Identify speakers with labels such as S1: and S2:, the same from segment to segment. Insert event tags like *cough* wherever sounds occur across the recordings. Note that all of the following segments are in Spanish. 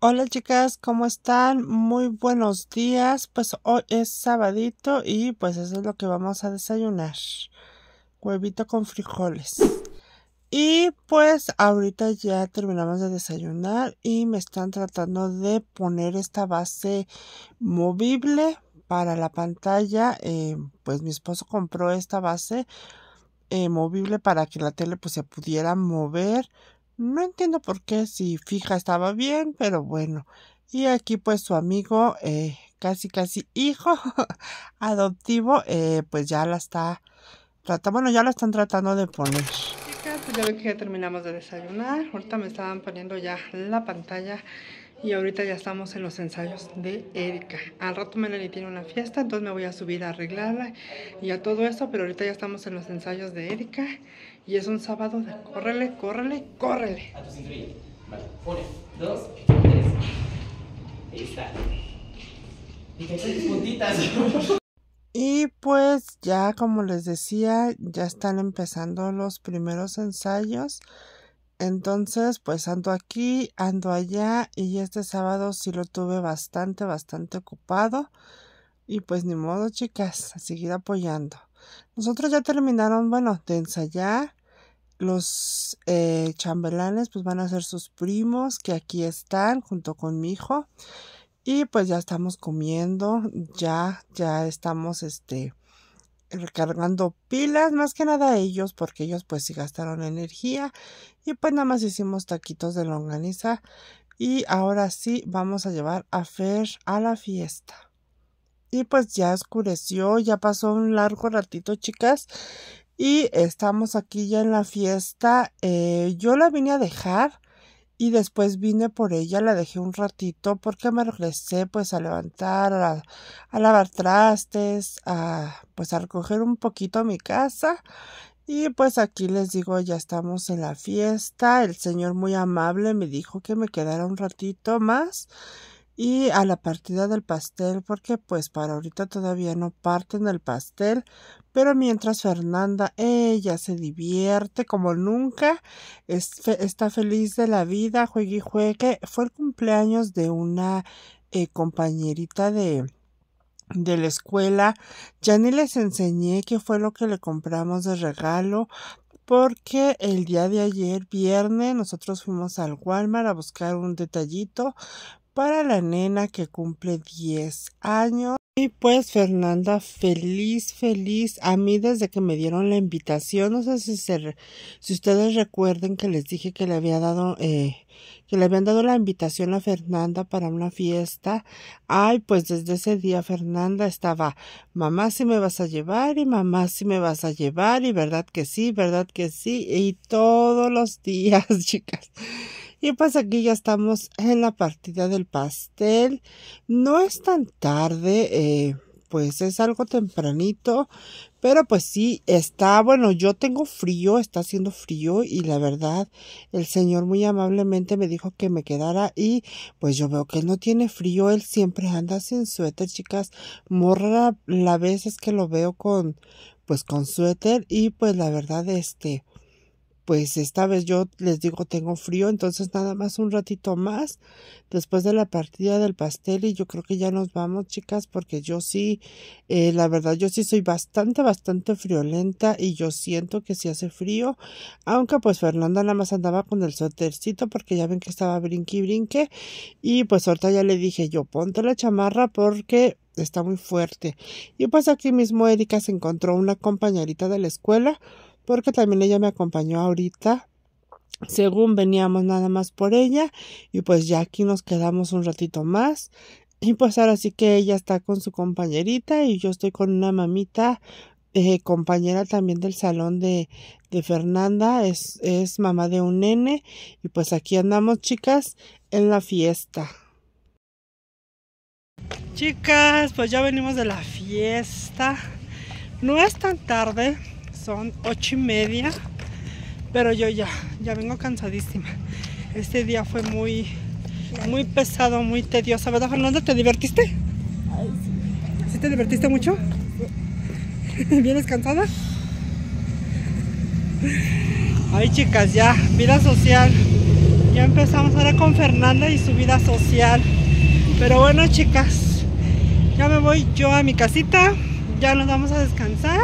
S1: Hola chicas, ¿cómo están? Muy buenos días. Pues hoy es sabadito y pues eso es lo que vamos a desayunar. Huevito con frijoles. Y pues ahorita ya terminamos de desayunar y me están tratando de poner esta base movible para la pantalla. Eh, pues mi esposo compró esta base eh, movible para que la tele pues se pudiera mover. No entiendo por qué si fija estaba bien, pero bueno. Y aquí pues su amigo, eh, casi casi hijo *laughs* adoptivo, eh, pues ya la está, tratando bueno ya la están tratando de poner. Pues, ya que ya terminamos de desayunar, ahorita me estaban poniendo ya la pantalla y ahorita ya estamos en los ensayos de Erika. Al rato Melanie tiene una fiesta, entonces me voy a subir a arreglarla y a todo eso, pero ahorita ya estamos en los ensayos de Erika y es un sábado de córrele, córrele, córrele. A tu cinturilla. Vale. dos, tres. Ahí está. *laughs* Y pues ya como les decía, ya están empezando los primeros ensayos. Entonces, pues ando aquí, ando allá y este sábado sí lo tuve bastante, bastante ocupado. Y pues ni modo, chicas, a seguir apoyando. Nosotros ya terminaron, bueno, de ensayar. Los eh, chambelanes pues van a ser sus primos que aquí están junto con mi hijo. Y pues ya estamos comiendo, ya, ya estamos este recargando pilas, más que nada ellos, porque ellos pues sí gastaron energía y pues nada más hicimos taquitos de longaniza y ahora sí vamos a llevar a Fer a la fiesta. Y pues ya oscureció, ya pasó un largo ratito chicas y estamos aquí ya en la fiesta. Eh, yo la vine a dejar y después vine por ella, la dejé un ratito porque me regresé pues a levantar, a, lavar trastes, a pues a recoger un poquito mi casa y pues aquí les digo ya estamos en la fiesta, el señor muy amable me dijo que me quedara un ratito más y a la partida del pastel porque pues para ahorita todavía no parten el pastel pero mientras Fernanda ella se divierte como nunca está feliz de la vida juegue y juegue fue el cumpleaños de una eh, compañerita de de la escuela ya ni les enseñé qué fue lo que le compramos de regalo porque el día de ayer, viernes, nosotros fuimos al Walmart a buscar un detallito, para la nena que cumple 10 años. Y pues Fernanda, feliz, feliz. A mí desde que me dieron la invitación, no sé si, se, si ustedes recuerden que les dije que le había dado, eh, que le habían dado la invitación a Fernanda para una fiesta. Ay, pues desde ese día Fernanda estaba, mamá si me vas a llevar y mamá si me vas a llevar y verdad que sí, verdad que sí. Y todos los días, *laughs* chicas. Y pues aquí ya estamos en la partida del pastel. No es tan tarde, eh, pues es algo tempranito, pero pues sí, está, bueno, yo tengo frío, está haciendo frío y la verdad, el señor muy amablemente me dijo que me quedara y pues yo veo que él no tiene frío, él siempre anda sin suéter, chicas, morra la vez es que lo veo con, pues con suéter y pues la verdad, este, pues esta vez yo les digo tengo frío, entonces nada más un ratito más después de la partida del pastel y yo creo que ya nos vamos chicas porque yo sí, eh, la verdad yo sí soy bastante, bastante friolenta y yo siento que sí hace frío, aunque pues Fernanda nada más andaba con el suétercito porque ya ven que estaba brinque y brinque y pues ahorita ya le dije yo ponte la chamarra porque está muy fuerte y pues aquí mismo Erika se encontró una compañerita de la escuela porque también ella me acompañó ahorita según veníamos nada más por ella y pues ya aquí nos quedamos un ratito más y pues ahora sí que ella está con su compañerita y yo estoy con una mamita eh, compañera también del salón de, de Fernanda, es, es mamá de un nene y pues aquí andamos chicas en la fiesta. Chicas, pues ya venimos de la fiesta. No es tan tarde, son ocho y media, pero yo ya, ya vengo cansadísima. Este día fue muy, muy pesado, muy tedioso, ¿verdad Fernanda? ¿Te divertiste? sí. te divertiste mucho? ¿Vienes *laughs* cansada? Ay chicas, ya, vida social. Ya empezamos ahora con Fernanda y su vida social. Pero bueno chicas, ya me voy yo a mi casita. Ya nos vamos a descansar.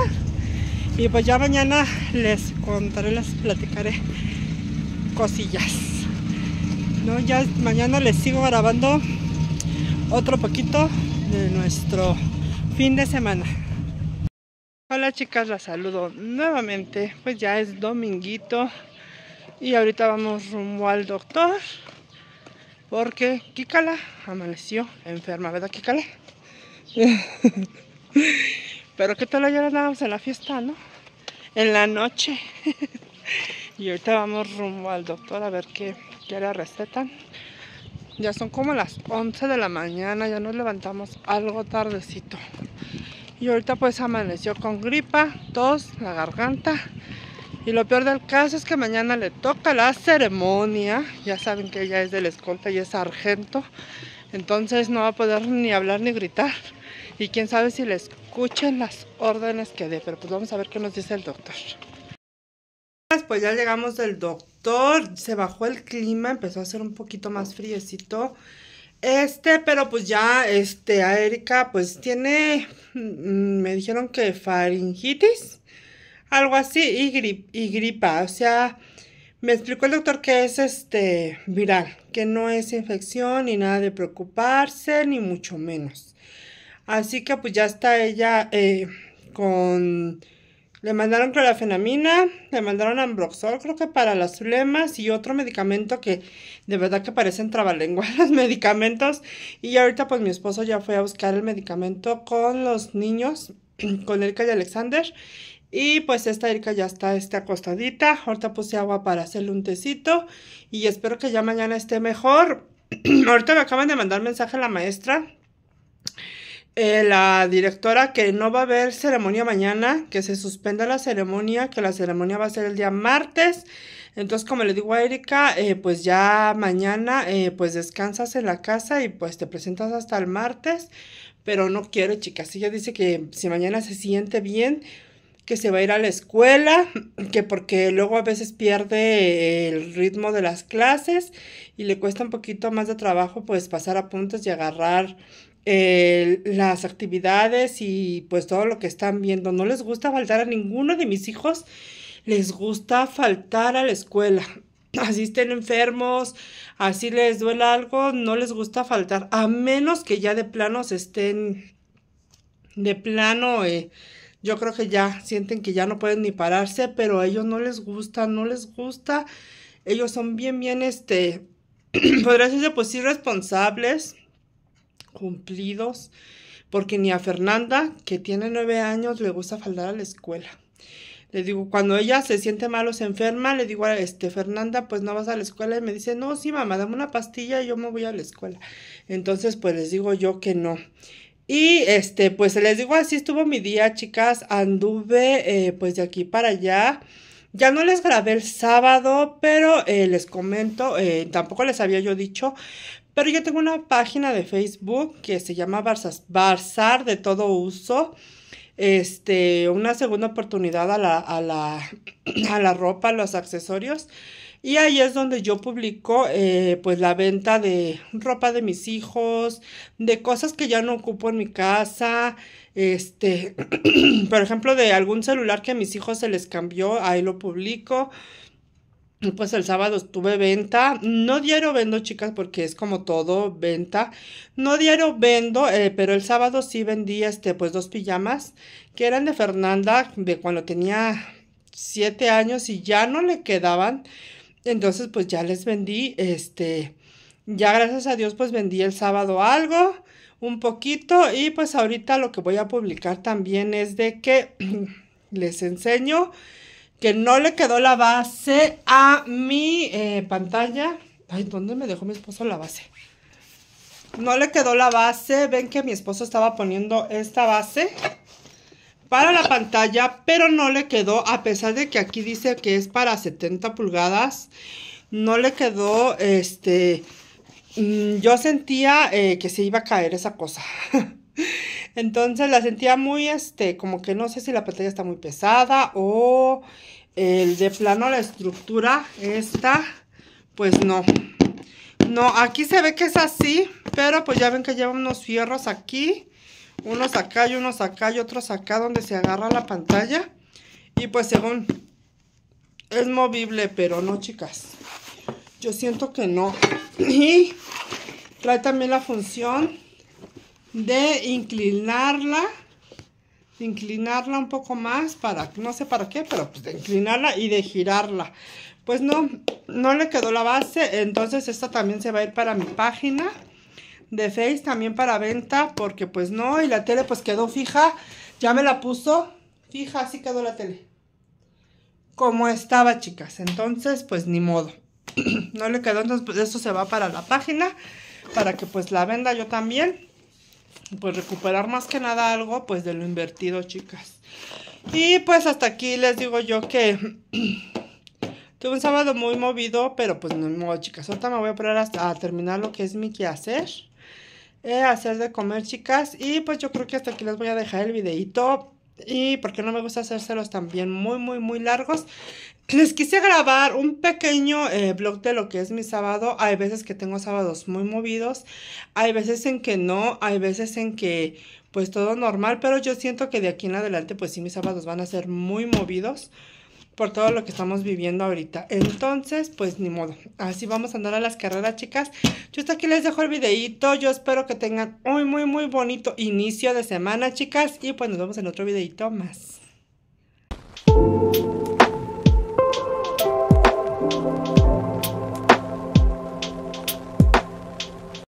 S1: Y pues ya mañana les contaré, les platicaré cosillas. No, ya mañana les sigo grabando otro poquito de nuestro fin de semana. Hola chicas, las saludo nuevamente. Pues ya es dominguito y ahorita vamos rumbo al doctor porque Kikala amaneció enferma, ¿verdad Kikala? *laughs* Pero que tal lo andábamos en la fiesta, ¿no? En la noche. *laughs* y ahorita vamos rumbo al doctor a ver qué, qué le recetan. Ya son como las 11 de la mañana, ya nos levantamos algo tardecito. Y ahorita pues amaneció con gripa, tos, la garganta. Y lo peor del caso es que mañana le toca la ceremonia. Ya saben que ella es del escolta y es sargento. Entonces no va a poder ni hablar ni gritar y quién sabe si le escuchan las órdenes que dé, pero pues vamos a ver qué nos dice el doctor. Pues ya llegamos del doctor, se bajó el clima, empezó a hacer un poquito más friecito. Este, pero pues ya, este, a Erika, pues tiene, mm, me dijeron que faringitis, algo así, y, y gripa, o sea, me explicó el doctor que es este viral, que no es infección ni nada de preocuparse, ni mucho menos. Así que pues ya está ella eh, con... Le mandaron clorafenamina, le mandaron ambroxol, creo que para las ulemas y otro medicamento que de verdad que parecen trabalenguas *laughs* los medicamentos. Y ahorita pues mi esposo ya fue a buscar el medicamento con los niños, *clears throat* con Erika y Alexander. Y pues esta Erika ya está está acostadita. Ahorita puse agua para hacerle un tecito y espero que ya mañana esté mejor. *clears throat* ahorita me acaban de mandar mensaje a la maestra eh, la directora que no va a haber ceremonia mañana, que se suspenda la ceremonia, que la ceremonia va a ser el día martes. Entonces, como le digo a Erika, eh, pues ya mañana, eh, pues descansas en la casa y pues te presentas hasta el martes, pero no quiero, chicas. Ella dice que si mañana se siente bien, que se va a ir a la escuela, *clears throat* que porque luego a veces pierde el ritmo de las clases y le cuesta un poquito más de trabajo pues pasar apuntes y agarrar las actividades y pues todo lo que están viendo. No les gusta faltar a ninguno de mis hijos, les gusta faltar a la escuela. *clears throat* Así estén enfermos, así les duele algo, no les gusta faltar, a menos que ya de plano se estén, de plano, eh, yo creo que ya sienten que ya no pueden ni pararse, pero a ellos no les gusta, no les gusta, ellos son bien, bien, este, *clears throat* podría decirse, pues irresponsables, cumplidos, porque ni a Fernanda, que tiene nueve años, le gusta faltar a la escuela. Le digo, cuando ella se siente mal o se enferma, le digo a este, Fernanda, pues no vas a la escuela. Y me dice, no, sí, mamá, dame una pastilla y yo me voy a la escuela. Entonces, pues les digo yo que no. Y este, pues les digo, así estuvo mi día, chicas. Anduve eh, pues de aquí para allá. Ya no les grabé el sábado, pero eh, les comento, eh, tampoco les había yo dicho, pero yo tengo una página de Facebook que se llama Barzas, Barzar de todo uso. Este, una segunda oportunidad a la, a la, *clears throat* ropa, a los accesorios. Y ahí es donde yo publico eh, pues la venta de ropa de mis hijos, de cosas que ya no ocupo en mi casa, este, *clears throat* por ejemplo, de algún celular que a mis hijos se les cambió, ahí lo publico. Pues el sábado estuve venta, no diario vendo chicas porque es como todo venta, no diario vendo, eh, pero el sábado sí vendí este pues dos pijamas que eran de Fernanda de cuando tenía siete años y ya no le quedaban, entonces pues ya les vendí, este, ya gracias a Dios pues vendí el sábado algo, un poquito y pues ahorita lo que voy a publicar también es de que *clears throat* les enseño que no le quedó la base a mi eh, pantalla. Ay, ¿dónde me dejó mi esposo la base? No le quedó la base. Ven que mi esposo estaba poniendo esta base para la pantalla, pero no le quedó, a pesar de que aquí dice que es para 70 pulgadas, no le quedó, este, mm, yo sentía eh, que se iba a caer esa cosa. *laughs* *laughs* Entonces la sentía muy, este, como que no sé si la pantalla está muy pesada o el de plano la estructura, esta, pues no. No, aquí se ve que es así, pero pues ya ven que lleva unos fierros aquí, unos acá y unos acá y otros acá donde se agarra la pantalla. Y pues según es movible, pero no chicas. Yo siento que no. *clears throat* Y trae también la función de inclinarla, inclinarla un poco más para, no sé para qué, pero pues de inclinarla y de girarla. Pues no, no le quedó la base, entonces esta también se va a ir para mi página de Face, también para venta, porque pues no, y la tele pues quedó fija, ya me la puso fija, así quedó la tele. Como estaba, chicas, entonces pues ni modo. *clears throat* no le quedó, entonces pues, esto se va para la página, para que pues la venda yo también pues recuperar más que nada algo pues de lo invertido, chicas. Y pues hasta aquí les digo yo que *clears throat* tuve un sábado muy movido, pero pues no, modo chicas. Ahorita me voy a parar hasta terminar lo que es mi quehacer. Eh, hacer de comer, chicas. Y pues yo creo que hasta aquí les voy a dejar el videito y porque no me gusta hacérselos también muy, muy, muy largos. Les quise grabar un pequeño blog eh, de lo que es mi sábado. Hay veces que tengo sábados muy movidos, hay veces en que no, hay veces en que pues todo normal, pero yo siento que de aquí en adelante pues sí mis sábados van a ser muy movidos por todo lo que estamos viviendo ahorita. Entonces, pues ni modo. Así vamos a andar a las carreras, chicas. Yo hasta aquí les dejo el videito. Yo espero que tengan un muy, muy bonito inicio de semana, chicas. Y pues nos vemos en otro videito más.